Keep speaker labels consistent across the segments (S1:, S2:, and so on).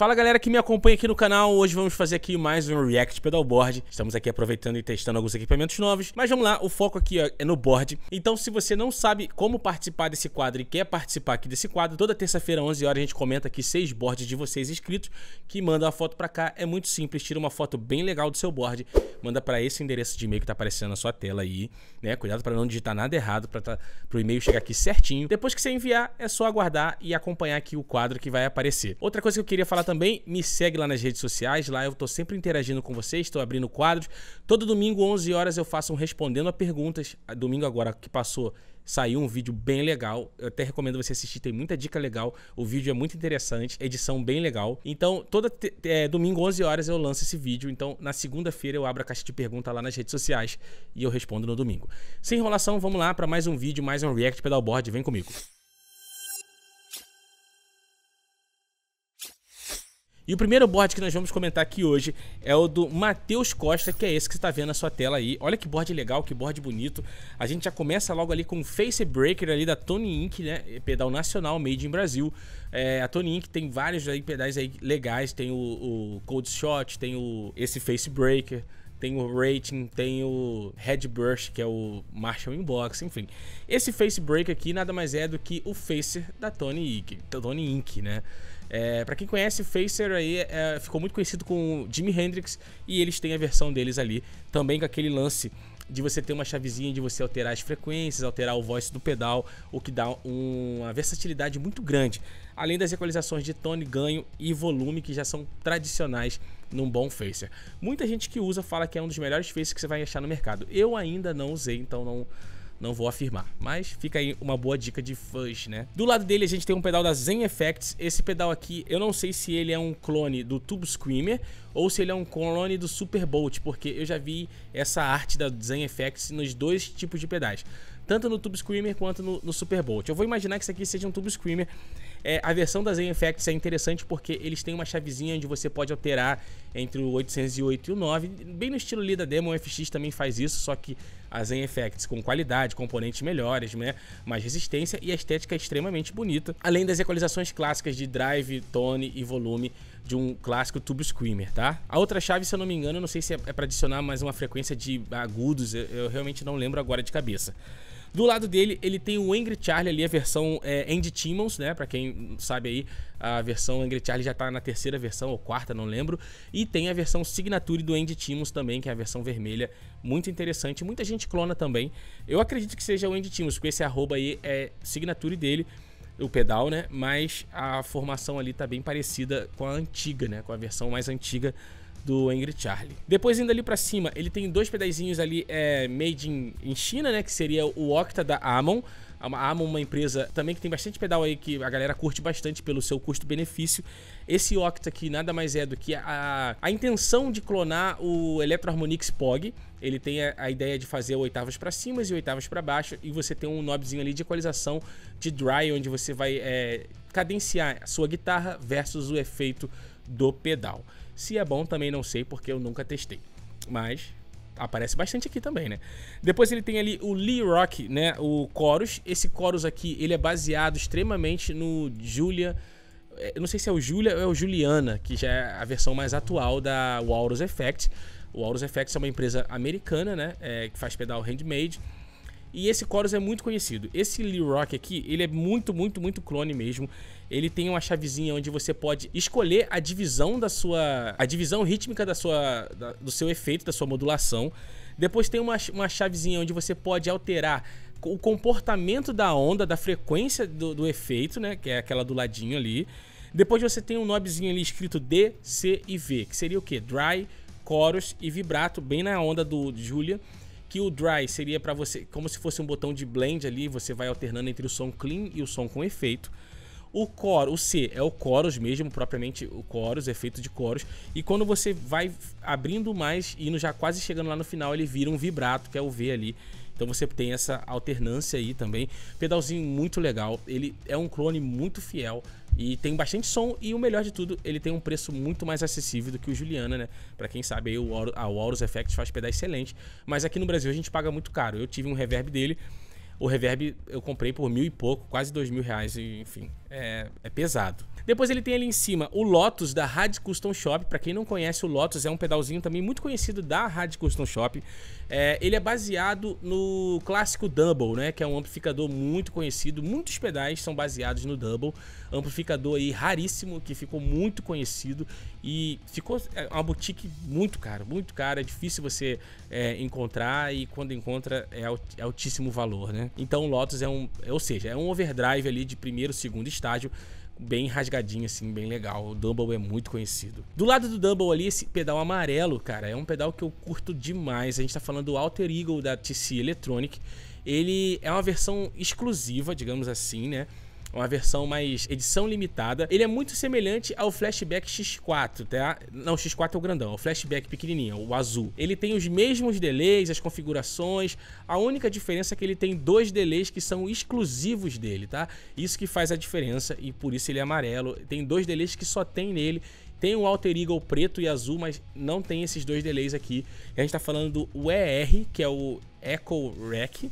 S1: Fala galera que me acompanha aqui no canal, hoje vamos fazer aqui mais um React Pedalboard. Estamos aqui aproveitando e testando alguns equipamentos novos, mas vamos lá, o foco aqui ó, é no board. Então se você não sabe como participar desse quadro e quer participar aqui desse quadro, toda terça-feira, 11 horas, a gente comenta aqui seis boards de vocês inscritos que mandam a foto pra cá. É muito simples, tira uma foto bem legal do seu board, manda pra esse endereço de e-mail que tá aparecendo na sua tela aí, né? Cuidado pra não digitar nada errado, pra tá, pro e-mail chegar aqui certinho. Depois que você enviar, é só aguardar e acompanhar aqui o quadro que vai aparecer. Outra coisa que eu queria falar também me segue lá nas redes sociais, lá eu estou sempre interagindo com vocês, estou abrindo quadros. Todo domingo, 11 horas, eu faço um respondendo a perguntas. Ah, domingo agora que passou, saiu um vídeo bem legal. Eu até recomendo você assistir, tem muita dica legal. O vídeo é muito interessante, edição bem legal. Então, todo é, eh, domingo, 11 horas, eu lanço esse vídeo. Então, na segunda-feira, eu abro a caixa de pergunta lá nas redes sociais e eu respondo no domingo. Sem enrolação, vamos lá para mais um vídeo, mais um React Pedalboard. Vem comigo. E o primeiro board que nós vamos comentar aqui hoje é o do Matheus Costa, que é esse que você está vendo na sua tela aí. Olha que board legal, que board bonito. A gente já começa logo ali com o Face Breaker ali da Tony Inc, né? É pedal nacional made in Brasil. É, a Tony Inc tem vários aí, pedais aí legais, tem o, o Cold Shot, tem o esse Face Breaker, tem o Rating, tem o Head Burst que é o Marshall Inbox, enfim. Esse Face Breaker aqui nada mais é do que o Face da Tony Inc, Tony Inc, né? É, para quem conhece, Facer aí é, ficou muito conhecido com Jimi Hendrix e eles têm a versão deles ali, também com aquele lance de você ter uma chavezinha de você alterar as frequências, alterar o voice do pedal, o que dá uma versatilidade muito grande. Além das equalizações de tone, ganho e volume que já são tradicionais num bom facer. Muita gente que usa fala que é um dos melhores facers que você vai achar no mercado. Eu ainda não usei, então não não vou afirmar. Mas fica aí uma boa dica de fãs, né? Do lado dele a gente tem um pedal da Zen Effects. Esse pedal aqui, eu não sei se ele é um clone do Tube Screamer ou se ele é um clone do Super Bolt, porque eu já vi essa arte da Zen Effects nos dois tipos de pedais tanto no Tube Screamer quanto no, no bolt. Eu vou imaginar que isso aqui seja um Tube Screamer. É, a versão da Zen Effects é interessante porque eles têm uma chavezinha onde você pode alterar entre o 808 e o 9, bem no estilo ali da demo, o FX também faz isso, só que a Zen Effects com qualidade, componentes melhores, né? mais resistência e a estética é extremamente bonita, além das equalizações clássicas de drive, tone e volume de um clássico Tube Screamer, tá? A outra chave, se eu não me engano, não sei se é, é para adicionar mais uma frequência de agudos, eu, eu realmente não lembro agora de cabeça. Do lado dele, ele tem o Angry Charlie ali, a versão é, Andy Timmons, né? Pra quem sabe aí, a versão Angry Charlie já tá na terceira versão, ou quarta, não lembro. E tem a versão Signature do Andy Timmons também, que é a versão vermelha. Muito interessante. Muita gente clona também. Eu acredito que seja o Andy Timmons, porque esse arroba aí é Signature dele o pedal, né? Mas a formação ali tá bem parecida com a antiga, né? Com a versão mais antiga do Angry Charlie. Depois, indo ali pra cima, ele tem dois pedazinhos ali é, made in, in China, né? Que seria o Octa da Amon. A Amon é uma empresa também que tem bastante pedal aí que a galera curte bastante pelo seu custo-benefício. Esse Octa aqui nada mais é do que a, a intenção de clonar o Electro Harmonix POG. Ele tem a, a ideia de fazer oitavas para cima e oitavas para baixo e você tem um knobzinho ali de equalização de dry onde você vai é, cadenciar a sua guitarra versus o efeito do pedal. Se é bom, também não sei, porque eu nunca testei. Mas aparece bastante aqui também, né? Depois ele tem ali o Lee Rock, né? O Chorus. Esse Chorus aqui, ele é baseado extremamente no Julia... É, eu não sei se é o Julia ou é o Juliana, que já é a versão mais atual da Walrus Effect. O Aurus Effects é uma empresa americana, né? É, que faz pedal handmade. E esse Chorus é muito conhecido. Esse Lee Rock aqui, ele é muito, muito, muito clone mesmo. Ele tem uma chavezinha onde você pode escolher a divisão da sua... A divisão rítmica da sua, da, do seu efeito, da sua modulação. Depois tem uma, uma chavezinha onde você pode alterar o comportamento da onda, da frequência do, do efeito, né? Que é aquela do ladinho ali. Depois você tem um knobzinho ali escrito D, C e V, que seria o quê? Dry, Chorus e Vibrato, bem na onda do Julia que o dry seria para você, como se fosse um botão de blend ali, você vai alternando entre o som clean e o som com efeito. O core, o C é o chorus mesmo, propriamente o chorus, efeito de chorus. E quando você vai abrindo mais e já quase chegando lá no final, ele vira um vibrato, que é o V ali. Então você tem essa alternância aí também. Pedalzinho muito legal, ele é um clone muito fiel e tem bastante som e o melhor de tudo, ele tem um preço muito mais acessível do que o Juliana, né? Para quem sabe, aí o Aurus, a Effects faz pedal excelente, mas aqui no Brasil a gente paga muito caro. Eu tive um reverb dele, o reverb eu comprei por mil e pouco, quase dois mil reais, enfim, é, é pesado. Depois ele tem ali em cima o Lotus da Rad Custom Shop. Para quem não conhece, o Lotus é um pedalzinho também muito conhecido da Rad Custom Shop. É, ele é baseado no clássico Double, né? Que é um amplificador muito conhecido. Muitos pedais são baseados no Double. Amplificador aí raríssimo, que ficou muito conhecido. E ficou é, uma boutique muito cara, muito cara. É difícil você é, encontrar e quando encontra é, é, altíssimo valor, né? Então o Lotus é um... Ou seja, é um overdrive ali de primeiro, segundo estágio bem rasgadinho, assim, bem legal. O Dumble é muito conhecido. Do lado do Dumble ali, esse pedal amarelo, cara, é um pedal que eu curto demais. A gente tá falando do Alter Eagle da TC Electronic. Ele é uma versão exclusiva, digamos assim, né? É uma versão mais edição limitada. Ele é muito semelhante ao Flashback X4, tá? Não, X4 é o grandão, é o Flashback pequenininho, o azul. Ele tem os mesmos delays, as configurações, a única diferença é que ele tem dois delays que são exclusivos dele, tá? Isso que faz a diferença e por isso ele é amarelo. Tem dois delays que só tem nele tem o Alter Eagle preto e azul, mas não tem esses dois delays aqui. E a gente está falando do ER, que é o Echo Rack,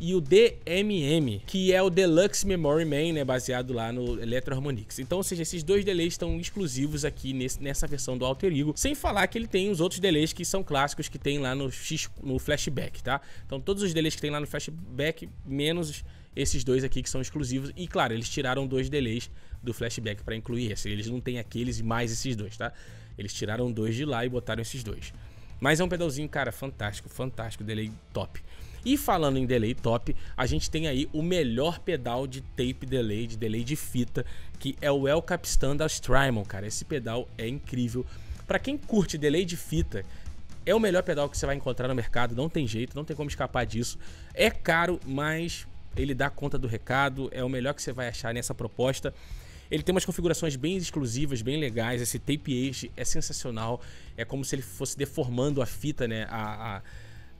S1: e o DMM, que é o Deluxe Memory Main né, baseado lá no Electro Harmonix. Então, ou seja, esses dois delays estão exclusivos aqui nesse, nessa versão do Alter Ego, sem falar que ele tem os outros delays que são clássicos que tem lá no, X, no Flashback, tá? Então, todos os delays que tem lá no Flashback, menos esses dois aqui que são exclusivos. E claro, eles tiraram dois delays do flashback para incluir esse. Eles não têm aqueles e mais esses dois, tá? Eles tiraram dois de lá e botaram esses dois. Mas é um pedalzinho, cara, fantástico, fantástico, delay top. E falando em delay top, a gente tem aí o melhor pedal de tape delay, de delay de fita, que é o El Capistan da Strymon, cara. Esse pedal é incrível. Para quem curte delay de fita, é o melhor pedal que você vai encontrar no mercado, não tem jeito, não tem como escapar disso. É caro, mas ele dá conta do recado, é o melhor que você vai achar nessa proposta. Ele tem umas configurações bem exclusivas, bem legais. Esse tape age é sensacional. É como se ele fosse deformando a fita, né? a, a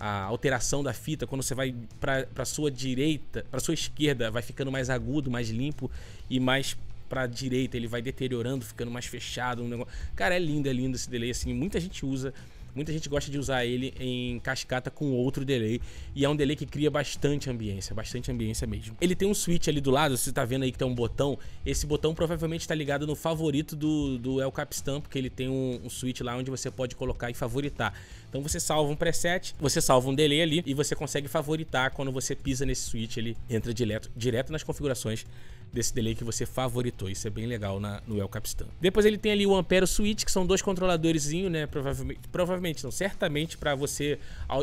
S1: a alteração da fita, quando você vai para sua direita, para sua esquerda, vai ficando mais agudo, mais limpo e mais para direita ele vai deteriorando, ficando mais fechado, um negócio. Cara, é lindo, é lindo esse delay assim, muita gente usa Muita gente gosta de usar ele em cascata com outro delay. E é um delay que cria bastante ambiência, bastante ambiência mesmo. Ele tem um switch ali do lado, você tá vendo aí que tem um botão. Esse botão provavelmente está ligado no favorito do, do El Capistan, porque ele tem um, um switch lá onde você pode colocar e favoritar. Então você salva um preset, você salva um delay ali e você consegue favoritar quando você pisa nesse switch, ele entra direto, direto nas configurações desse delay que você favoritou. Isso é bem legal na, no El Capistan. Depois ele tem ali o Ampero Switch, que são dois controladorzinhos, né? Provavelmente, provavelmente não, certamente para você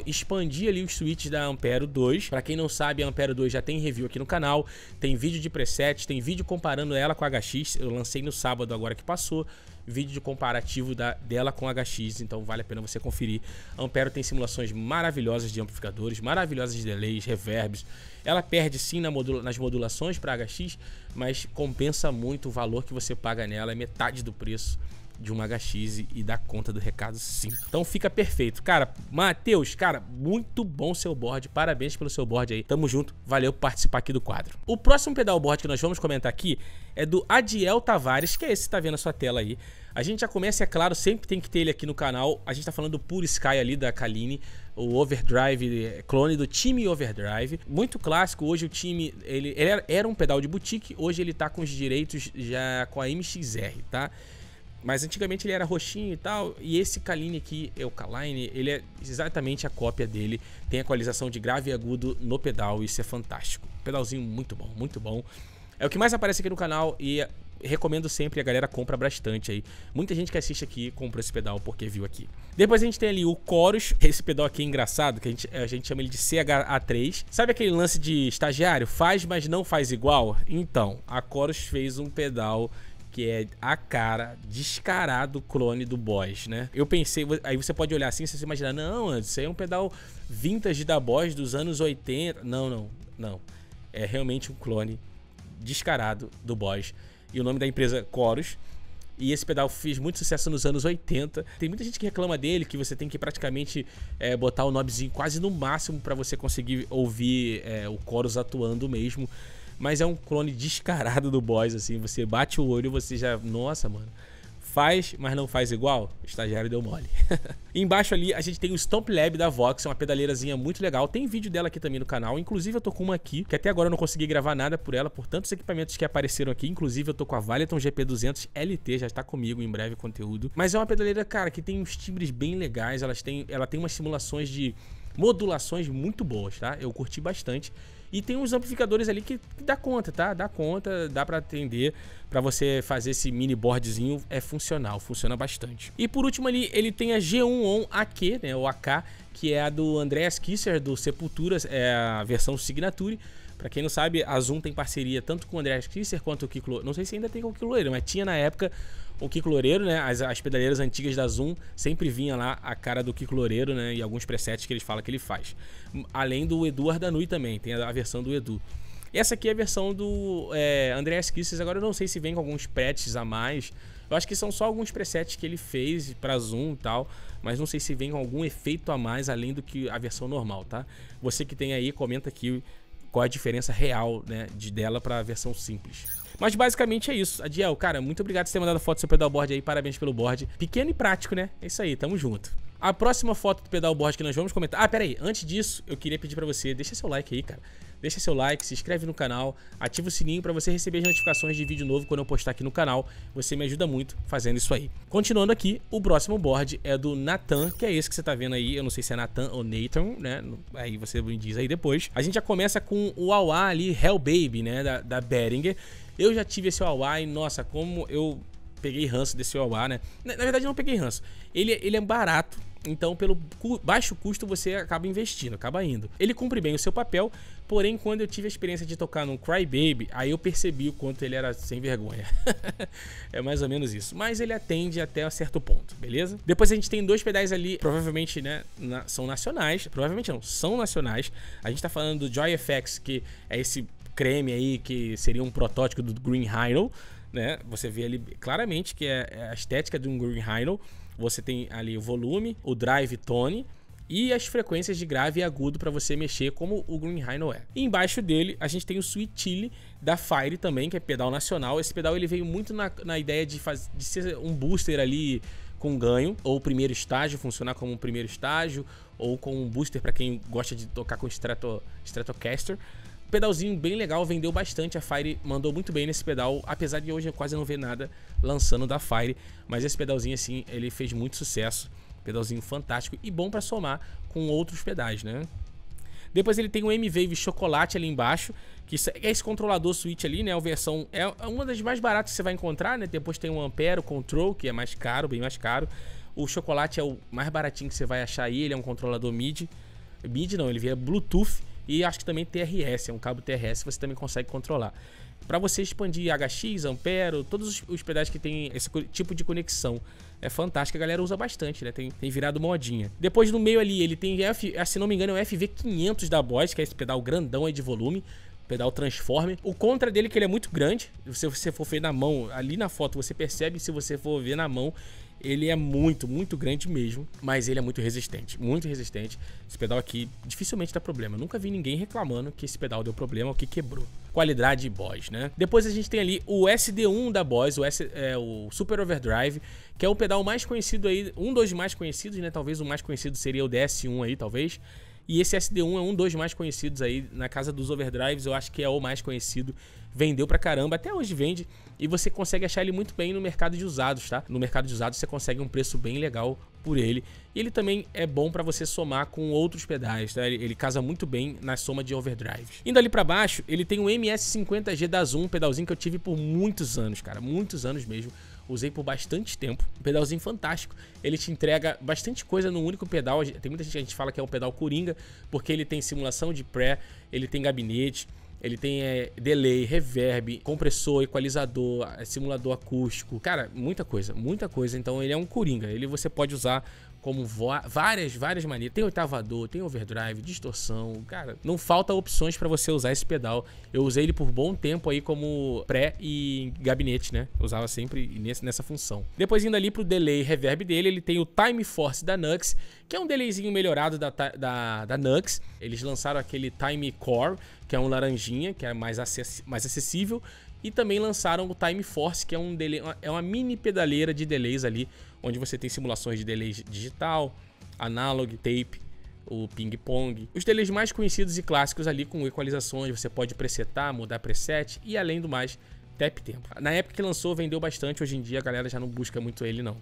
S1: expandir ali os switches da Ampero 2. Para quem não sabe, a Ampero 2 já tem review aqui no canal, tem vídeo de preset, tem vídeo comparando ela com a HX. Eu lancei no sábado agora que passou vídeo de comparativo da, dela com a HX, então vale a pena você conferir. A Ampero tem simulações maravilhosas de amplificadores, maravilhosas de delays, reverbs, ela perde sim na modula, nas modulações para HX, mas compensa muito o valor que você paga nela, é metade do preço de um HX e dar conta do recado sim. Então fica perfeito. Cara, Matheus, cara, muito bom seu board. Parabéns pelo seu board aí. Tamo junto. Valeu por participar aqui do quadro. O próximo pedal board que nós vamos comentar aqui é do Adiel Tavares, que é esse que tá vendo na sua tela aí. A gente já começa, é claro, sempre tem que ter ele aqui no canal. A gente tá falando do Pure Sky ali da Kaline, o Overdrive, é, clone do time Overdrive. Muito clássico, hoje o time, ele, ele era um pedal de boutique, hoje ele tá com os direitos já com a MXR, tá? Mas antigamente ele era roxinho e tal, e esse Kaline aqui, é o Kaline, ele é exatamente a cópia dele. Tem equalização de grave e agudo no pedal, isso é fantástico. Pedalzinho muito bom, muito bom. É o que mais aparece aqui no canal e eh, recomendo sempre, a galera compra bastante aí. Muita gente que assiste aqui comprou esse pedal porque viu aqui. Depois a gente tem ali o Chorus, esse pedal aqui é engraçado, que a gente, eh, a gente chama ele de CHA3. Sabe aquele lance de estagiário? Faz, mas não faz igual? Então, a Chorus fez um pedal que é a cara descarado clone do Boss, né? Eu pensei, aí você pode olhar assim, você imaginar, não, isso aí é um pedal vintage da Boss dos anos 80. Não, não, não. É realmente um clone descarado do Boss. E o nome da empresa Chorus. E esse pedal fez muito sucesso nos anos 80. Tem muita gente que reclama dele, que você tem que praticamente é, botar o knobzinho quase no máximo para você conseguir ouvir é, o Chorus atuando mesmo. Mas é um clone descarado do boss, assim. Você bate o olho e você já. Nossa, mano. Faz, mas não faz igual? O estagiário deu mole. Embaixo ali a gente tem o Stomp Lab da Vox, é uma pedaleirazinha muito legal. Tem vídeo dela aqui também no canal. Inclusive eu tô com uma aqui, que até agora eu não consegui gravar nada por ela, por tantos equipamentos que apareceram aqui. Inclusive eu tô com a Valeton GP200 LT, já tá comigo em breve conteúdo. Mas é uma pedaleira, cara, que tem uns timbres bem legais. Elas têm, ela tem umas simulações de modulações muito boas, tá? Eu curti bastante. E tem uns amplificadores ali que, que dá conta, tá? Dá conta, dá para atender, para você fazer esse mini boardzinho, é funcional, funciona bastante. E por último ali, ele tem a G1 On AK, né, O AK, que é a do Andreas Kisser, do Sepulturas, é a versão Signature, para quem não sabe, a Zoom tem parceria tanto com o André Kisser quanto o Kiko Loureiro. Não sei se ainda tem com o Kiko Loureiro, mas tinha na época o Kiko Loureiro, né? As, as pedaleiras antigas da Zoom sempre vinha lá a cara do Kiko Loureiro, né? E alguns presets que eles falam que ele faz. Além do Edu Ardanui também, tem a, a versão do Edu. Essa aqui é a versão do é, Andreas Kisser, Agora eu não sei se vem com alguns presets a mais. Eu acho que são só alguns presets que ele fez para zoom e tal, mas não sei se vem com algum efeito a mais além do que a versão normal, tá? Você que tem aí, comenta aqui qual é a diferença real né, de dela para a versão simples. Mas basicamente é isso. Adiel, cara, muito obrigado por ter mandado a foto do seu pedalboard aí. Parabéns pelo board. Pequeno e prático, né? É isso aí, tamo junto. A próxima foto do pedalboard que nós vamos comentar... Ah, pera aí. Antes disso, eu queria pedir pra você, deixa seu like aí, cara deixa seu like, se inscreve no canal, ativa o sininho para você receber as notificações de vídeo novo quando eu postar aqui no canal. Você me ajuda muito fazendo isso aí. Continuando aqui, o próximo board é do Nathan, que é esse que você tá vendo aí. Eu não sei se é Nathan ou Nathan, né? Aí você me diz aí depois. A gente já começa com o Awa ali, Hell Baby, né? Da, da Beringer. Eu já tive esse Awa e, nossa, como eu peguei ranço desse Awa, né? Na, na verdade, não peguei ranço. Ele, ele é barato, então, pelo baixo custo, você acaba investindo, acaba indo. Ele cumpre bem o seu papel, porém, quando eu tive a experiência de tocar num Crybaby, aí eu percebi o quanto ele era sem vergonha. é mais ou menos isso. Mas ele atende até um certo ponto, beleza? Depois a gente tem dois pedais ali, provavelmente, né, na, são nacionais. Provavelmente não, são nacionais. A gente tá falando do Joy FX, que é esse creme aí que seria um protótipo do Green Rhino né? Você vê ali claramente que é, é a estética de um Green Rhino você tem ali o volume, o drive tone e as frequências de grave e agudo para você mexer como o Green Rhino é. E embaixo dele a gente tem o Sweet Chili da Fire também, que é pedal nacional. Esse pedal ele veio muito na, na ideia de, faz, de ser um booster ali com ganho, ou primeiro estágio, funcionar como um primeiro estágio, ou com um booster para quem gosta de tocar com strato, Stratocaster. Pedalzinho bem legal, vendeu bastante. A Fire mandou muito bem nesse pedal, apesar de hoje eu quase não ver nada lançando da Fire. Mas esse pedalzinho, assim, ele fez muito sucesso. Pedalzinho fantástico e bom para somar com outros pedais, né? Depois ele tem o M-Wave Chocolate ali embaixo, que é esse controlador Switch ali, né? A versão é, é uma das mais baratas que você vai encontrar, né? Depois tem o Ampere, o Control, que é mais caro, bem mais caro. O Chocolate é o mais baratinho que você vai achar aí, ele é um controlador MIDI. MIDI não, ele é Bluetooth e acho que também TRS, é um cabo TRS, você também consegue controlar. Para você expandir HX, Ampero, todos os pedais que tem esse tipo de conexão. É fantástico, a galera usa bastante, né? Tem, tem virado modinha. Depois no meio ali, ele tem, F, se não me engano, é o FV500 da Boss, que é esse pedal grandão aí de volume pedal transforme. O contra dele é que ele é muito grande. Se você for ver na mão, ali na foto você percebe, se você for ver na mão, ele é muito, muito grande mesmo, mas ele é muito resistente, muito resistente. Esse pedal aqui dificilmente dá problema. Eu nunca vi ninguém reclamando que esse pedal deu problema ou que quebrou. Qualidade Boss, né? Depois a gente tem ali o SD1 da Boss, o, S, é, o Super Overdrive, que é o pedal mais conhecido aí, um dos mais conhecidos, né? Talvez o mais conhecido seria o DS1 aí, talvez e esse SD1 é um dos mais conhecidos aí na casa dos overdrives, eu acho que é o mais conhecido. Vendeu pra caramba, até hoje vende e você consegue achar ele muito bem no mercado de usados, tá? No mercado de usados você consegue um preço bem legal por ele. E ele também é bom para você somar com outros pedais, tá? Ele, ele, casa muito bem na soma de overdrive. Indo ali para baixo, ele tem um MS50G da Zoom, um pedalzinho que eu tive por muitos anos, cara, muitos anos mesmo usei por bastante tempo. Um pedalzinho fantástico. Ele te entrega bastante coisa num único pedal. Tem muita gente que a gente fala que é um pedal coringa, porque ele tem simulação de pré, ele tem gabinete, ele tem é, delay, reverb, compressor, equalizador, simulador acústico. Cara, muita coisa, muita coisa. Então ele é um coringa. Ele você pode usar como várias, várias maneiras. Tem oitavador, tem overdrive, distorção. Cara, não falta opções para você usar esse pedal. Eu usei ele por bom tempo aí como pré e gabinete, né? usava sempre nesse, nessa função. Depois indo ali pro delay reverb dele, ele tem o Time Force da Nux, que é um delayzinho melhorado da, da, da Nux. Eles lançaram aquele Time Core, que é um laranjinha, que é mais, acess mais acessível. E também lançaram o Time Force, que é, um delay, é uma mini pedaleira de delays ali, onde você tem simulações de delays digital, analog, tape, o ping-pong. Os delays mais conhecidos e clássicos ali com equalizações, você pode presetar, mudar preset e além do mais, tap tempo. Na época que lançou, vendeu bastante, hoje em dia a galera já não busca muito ele não.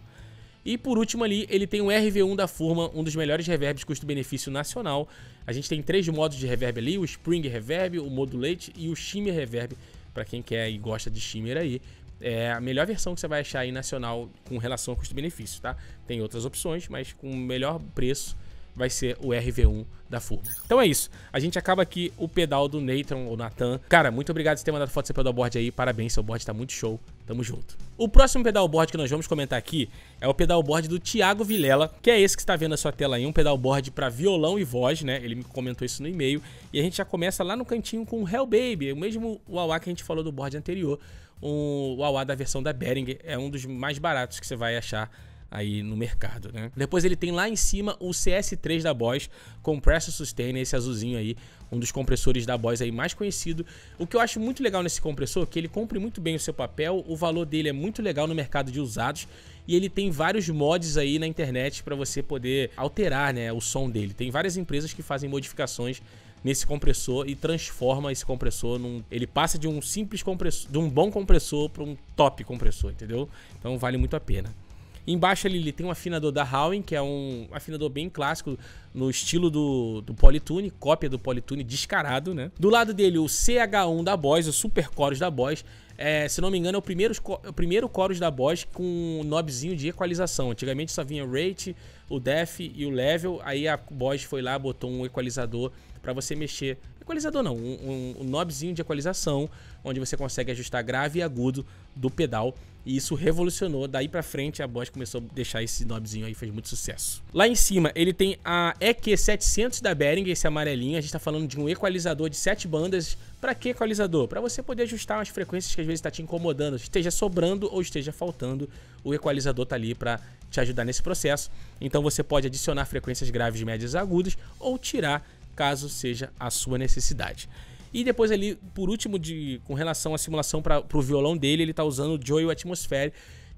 S1: E por último ali, ele tem o RV1 da Furma, um dos melhores reverbs custo-benefício nacional. A gente tem três modos de reverb ali, o Spring Reverb, o Modulate e o Shimmer Reverb, para quem quer e gosta de Shimmer aí, é a melhor versão que você vai achar aí nacional com relação ao custo-benefício, tá? Tem outras opções, mas com o melhor preço vai ser o RV1 da FURMA. Então é isso. A gente acaba aqui o pedal do Nathan ou Nathan. Cara, muito obrigado por ter mandado foto do seu pedalboard aí. Parabéns, seu board tá muito show. Tamo junto. O próximo pedalboard que nós vamos comentar aqui é o pedalboard do Thiago Vilela, que é esse que está vendo na sua tela aí, um pedalboard para violão e voz, né? Ele me comentou isso no e-mail. E a gente já começa lá no cantinho com o Hell Baby, o mesmo Wawa que a gente falou do board anterior. O Wawa da versão da Behringer é um dos mais baratos que você vai achar aí no mercado, né? Depois ele tem lá em cima o CS3 da Boss, Compressor Sustain, esse azulzinho aí, um dos compressores da Boss aí mais conhecido. O que eu acho muito legal nesse compressor é que ele cumpre muito bem o seu papel, o valor dele é muito legal no mercado de usados e ele tem vários mods aí na internet para você poder alterar, né, o som dele. Tem várias empresas que fazem modificações nesse compressor e transforma esse compressor num ele passa de um simples compressor, de um bom compressor para um top compressor, entendeu? Então vale muito a pena. Embaixo ali ele tem um afinador da Howen, que é um afinador bem clássico no estilo do, do Polytune, cópia do Polytune descarado, né? Do lado dele o CH1 da Boss, o Super Chorus da Boss. É, se não me engano, é o primeiro, é o primeiro chorus da Boss com um nobzinho de equalização. Antigamente só vinha o rate, o def e o level. Aí a Boss foi lá, botou um equalizador para você mexer. Equalizador não, um, um, um de equalização, onde você consegue ajustar grave e agudo do pedal e isso revolucionou. Daí pra frente, a Bosch começou a deixar esse nobzinho aí, fez muito sucesso. Lá em cima, ele tem a EQ700 da Behringer, esse amarelinho. A gente tá falando de um equalizador de 7 bandas. Pra que equalizador? Para você poder ajustar as frequências que às vezes está te incomodando, esteja sobrando ou esteja faltando, o equalizador tá ali para te ajudar nesse processo. Então você pode adicionar frequências graves, médias e agudas ou tirar caso seja a sua necessidade. E depois ali, por último, de, com relação à simulação para o violão dele, ele tá usando o Joy Atmosphere,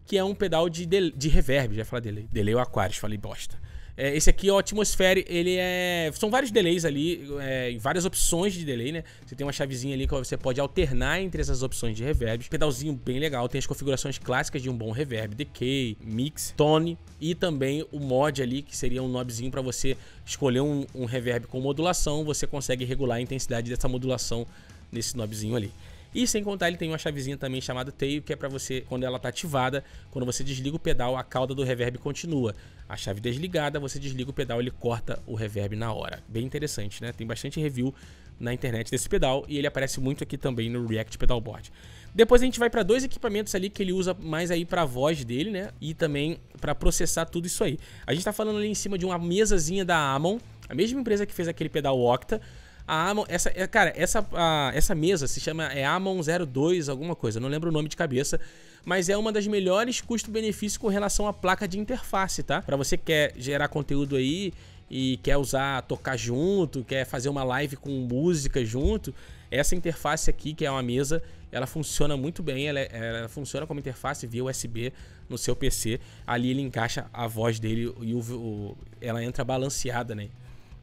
S1: que é um pedal de, de, reverb, já falei dele delay. o Aquarius, falei bosta. É, esse aqui é o Atmosphere, ele é... São vários delays ali, é, várias opções de delay, né? Você tem uma chavezinha ali que você pode alternar entre essas opções de reverb. Pedalzinho bem legal, tem as configurações clássicas de um bom reverb, decay, mix, tone e também o mod ali, que seria um knobzinho para você escolher um, um reverb com modulação, você consegue regular a intensidade dessa modulação nesse knobzinho ali. E sem contar, ele tem uma chavezinha também chamada tail, que é para você, quando ela tá ativada, quando você desliga o pedal, a cauda do reverb continua. A chave desligada, você desliga o pedal, ele corta o reverb na hora. Bem interessante, né? Tem bastante review na internet desse pedal e ele aparece muito aqui também no React Pedalboard. Depois a gente vai para dois equipamentos ali que ele usa mais aí para voz dele, né? E também para processar tudo isso aí. A gente está falando ali em cima de uma mesazinha da Amon, a mesma empresa que fez aquele pedal Octa. A Amon, essa, é, cara, essa, a, essa mesa se chama é Amon 02, alguma coisa, não lembro o nome de cabeça, mas é uma das melhores custo-benefício com relação à placa de interface, tá? Para você que quer gerar conteúdo aí e quer usar, tocar junto, quer fazer uma live com música junto, essa interface aqui, que é uma mesa, ela funciona muito bem, ela, é, ela funciona como interface via USB no seu PC. Ali ele encaixa a voz dele e o, o, ela entra balanceada, né?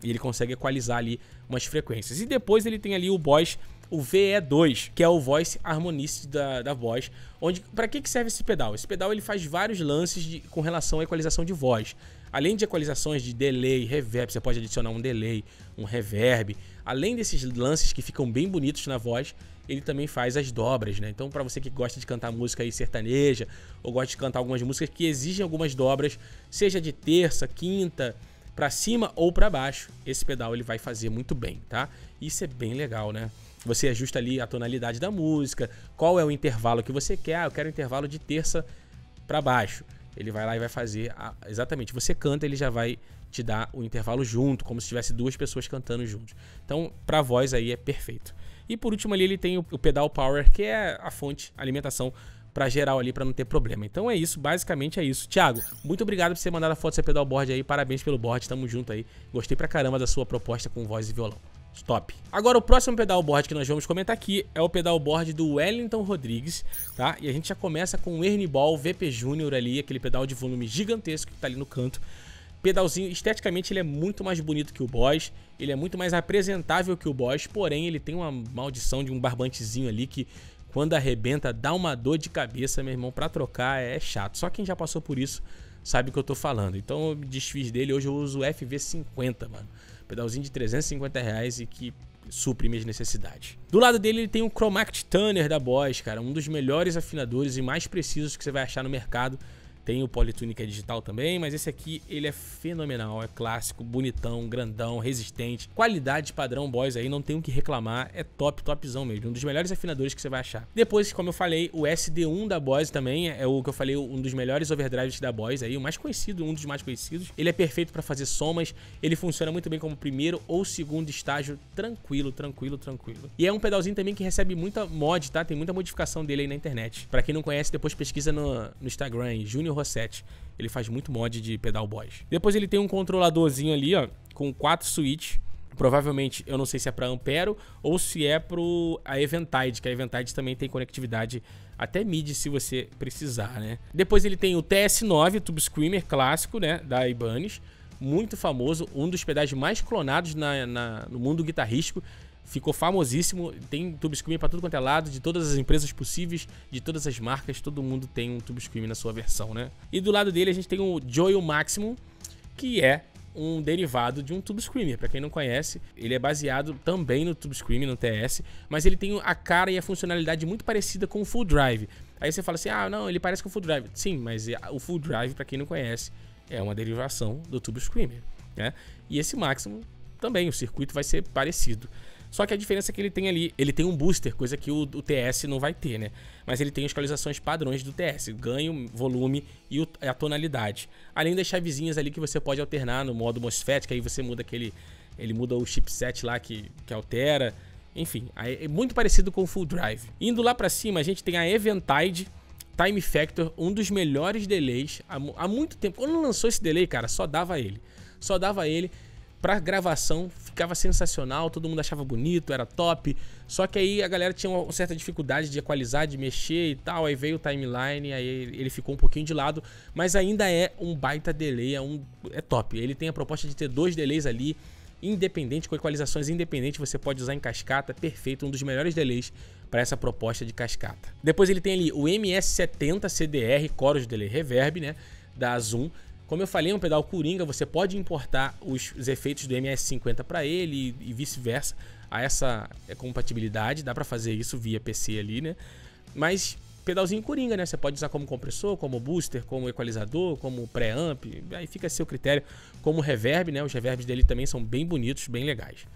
S1: E ele consegue equalizar ali umas frequências. E depois ele tem ali o boss o VE2, que é o Voice Harmonist da, da voz. Onde, para que, que serve esse pedal? Esse pedal ele faz vários lances de, com relação à equalização de voz. Além de equalizações de delay, reverb, você pode adicionar um delay, um reverb. Além desses lances que ficam bem bonitos na voz, ele também faz as dobras, né? Então, para você que gosta de cantar música aí sertaneja, ou gosta de cantar algumas músicas que exigem algumas dobras, seja de terça, quinta, para cima ou para baixo, esse pedal ele vai fazer muito bem, tá? Isso é bem legal, né? Você ajusta ali a tonalidade da música, qual é o intervalo que você quer. Ah, eu quero um intervalo de terça para baixo. Ele vai lá e vai fazer a... exatamente. Você canta, ele já vai te dar o intervalo junto, como se tivesse duas pessoas cantando juntos. Então, para voz aí é perfeito. E por último ali ele tem o pedal power, que é a fonte, a alimentação pra geral ali, pra não ter problema. Então é isso, basicamente é isso. Thiago, muito obrigado por você mandar a foto do pedal board aí, parabéns pelo board, tamo junto aí. Gostei pra caramba da sua proposta com voz e violão. Top. Agora, o próximo pedalboard que nós vamos comentar aqui é o pedalboard do Wellington Rodrigues, tá? E a gente já começa com o Ernie Ball VP Junior ali, aquele pedal de volume gigantesco que tá ali no canto. Pedalzinho, esteticamente ele é muito mais bonito que o Boss, ele é muito mais apresentável que o Boss, porém ele tem uma maldição de um barbantezinho ali que quando arrebenta, dá uma dor de cabeça, meu irmão, para trocar é chato. Só quem já passou por isso sabe o que eu tô falando. Então eu me desfiz dele, hoje eu uso o FV50, mano. Pedalzinho de 350 reais e que supre minhas necessidades. Do lado dele ele tem o Chromact Tuner da Boss, cara, um dos melhores afinadores e mais precisos que você vai achar no mercado tem o Politune que é digital também, mas esse aqui ele é fenomenal, é clássico, bonitão, grandão, resistente. Qualidade padrão Boys aí, não tem o que reclamar, é top, topzão mesmo. Um dos melhores afinadores que você vai achar. Depois, como eu falei, o SD1 da Boys também é, é o que eu falei, um dos melhores overdrives da Boys aí, o mais conhecido, um dos mais conhecidos. Ele é perfeito para fazer somas, ele funciona muito bem como primeiro ou segundo estágio, tranquilo, tranquilo, tranquilo. E é um pedalzinho também que recebe muita mod, tá? Tem muita modificação dele aí na internet. Para quem não conhece, depois pesquisa no, no Instagram, Junior Rossetti. Ele faz muito mod de pedal boys. Depois ele tem um controladorzinho ali, ó, com quatro switches. Provavelmente, eu não sei se é para Ampero ou se é pro a Eventide, que a Eventide também tem conectividade até MIDI se você precisar, né? Depois ele tem o TS9 Tube Screamer clássico, né, da Ibanez, muito famoso, um dos pedais mais clonados na, na no mundo guitarrístico ficou famosíssimo. Tem tube screamer para tudo quanto é lado, de todas as empresas possíveis, de todas as marcas, todo mundo tem um tube screamer na sua versão, né? E do lado dele a gente tem o Joyo Maximum, que é um derivado de um Tube Screamer. Para quem não conhece, ele é baseado também no Tube Screamer, no TS, mas ele tem a cara e a funcionalidade muito parecida com o Full Drive. Aí você fala assim: "Ah, não, ele parece com o Full Drive". Sim, mas é, o Full Drive, para quem não conhece, é uma derivação do Tube Screamer, né? E esse Máximo também, o circuito vai ser parecido. Só que a diferença é que ele tem ali, ele tem um booster, coisa que o, o TS não vai ter, né? Mas ele tem as equalizações padrões do TS, ganho, volume e o, a tonalidade. Além das chavezinhas ali que você pode alternar no modo MOSFET, que aí você muda aquele... Ele muda o chipset lá que, que altera. Enfim, é muito parecido com o Full Drive. Indo lá para cima, a gente tem a Eventide Time Factor, um dos melhores delays há, muito tempo. Quando lançou esse delay, cara, só dava ele. Só dava ele pra gravação ficava sensacional, todo mundo achava bonito, era top. Só que aí a galera tinha uma certa dificuldade de equalizar, de mexer e tal. Aí veio o timeline, aí ele ficou um pouquinho de lado, mas ainda é um baita delay, é, um, é top. Ele tem a proposta de ter dois delays ali, independente, com equalizações independentes, você pode usar em cascata, perfeito, um dos melhores delays para essa proposta de cascata. Depois ele tem ali o MS70 CDR Chorus Delay Reverb, né, da Zoom como eu falei, é um pedal Coringa, você pode importar os, os efeitos do MS-50 para ele e, e vice-versa. A essa é, compatibilidade, dá para fazer isso via PC ali, né? Mas pedalzinho Coringa, né? Você pode usar como compressor, como booster, como equalizador, como preamp, aí fica a seu critério. Como reverb, né? Os reverbs dele também são bem bonitos, bem legais.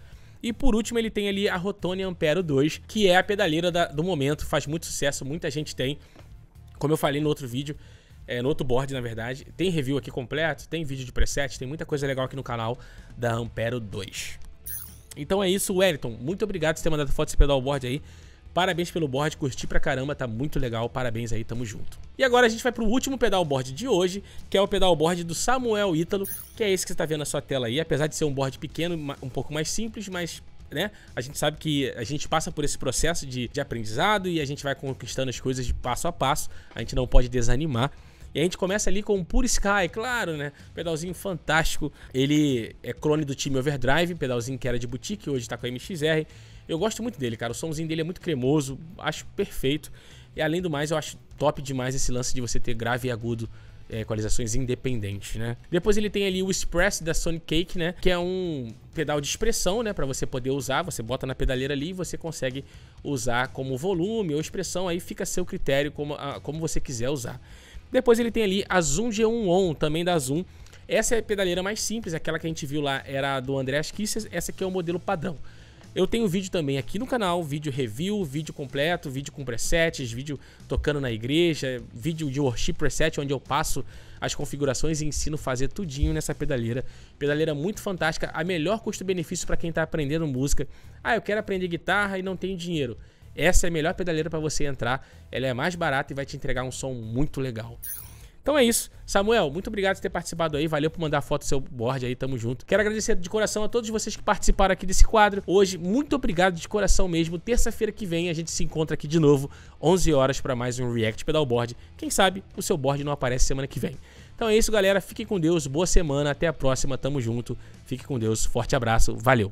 S1: E por último, ele tem ali a Rotone Ampero 2, que é a pedaleira da, do momento, faz muito sucesso, muita gente tem. Como eu falei no outro vídeo, é, no outro board, na verdade. Tem review aqui completo, tem vídeo de preset, tem muita coisa legal aqui no canal da Ampero 2. Então é isso, Wellington. Muito obrigado por ter mandado foto desse pedal board aí. Parabéns pelo board, curti pra caramba, tá muito legal, parabéns aí, tamo junto. E agora a gente vai pro último pedal board de hoje, que é o pedal board do Samuel Ítalo, que é esse que você tá vendo na sua tela aí, apesar de ser um board pequeno, um pouco mais simples, mas né? A gente sabe que a gente passa por esse processo de, de aprendizado e a gente vai conquistando as coisas de passo a passo, a gente não pode desanimar. E a gente começa ali com o Pure Sky, claro, né? Pedalzinho fantástico. Ele é clone do time Overdrive, pedalzinho que era de boutique, hoje tá com a MXR. Eu gosto muito dele, cara. O somzinho dele é muito cremoso, acho perfeito. E além do mais, eu acho top demais esse lance de você ter grave e agudo é, equalizações independentes, né? Depois ele tem ali o Express da Sonic Cake, né? Que é um pedal de expressão, né? Para você poder usar, você bota na pedaleira ali e você consegue usar como volume ou expressão, aí fica a seu critério como, a, como você quiser usar. Depois ele tem ali a Zoom G1 On, também da Zoom. Essa é a pedaleira mais simples, aquela que a gente viu lá era do André Kisses, essa aqui é o modelo padrão. Eu tenho vídeo também aqui no canal, vídeo review, vídeo completo, vídeo com presets, vídeo tocando na igreja, vídeo de worship preset, onde eu passo as configurações e ensino a fazer tudinho nessa pedaleira. Pedaleira muito fantástica, a melhor custo-benefício para quem está aprendendo música. Ah, eu quero aprender guitarra e não tenho dinheiro. Essa é a melhor pedaleira para você entrar. Ela é mais barata e vai te entregar um som muito legal. Então é isso. Samuel, muito obrigado por ter participado aí. Valeu por mandar foto do seu board aí, tamo junto. Quero agradecer de coração a todos vocês que participaram aqui desse quadro. Hoje, muito obrigado de coração mesmo. Terça-feira que vem a gente se encontra aqui de novo, 11 horas para mais um React Pedalboard. Quem sabe o seu board não aparece semana que vem. Então é isso, galera. Fiquem com Deus. Boa semana. Até a próxima. Tamo junto. Fique com Deus. Forte abraço. Valeu.